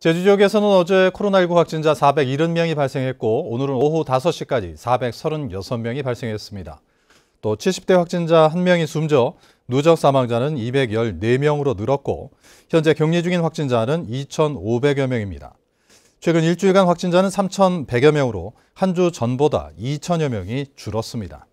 제주 지역에서는 어제 코로나19 확진자 470명이 발생했고 오늘은 오후 5시까지 436명이 발생했습니다. 또 70대 확진자 1명이 숨져 누적 사망자는 214명으로 늘었고 현재 격리 중인 확진자는 2,500여 명입니다. 최근 일주일간 확진자는 3,100여 명으로 한 주 전보다 2,000여 명이 줄었습니다.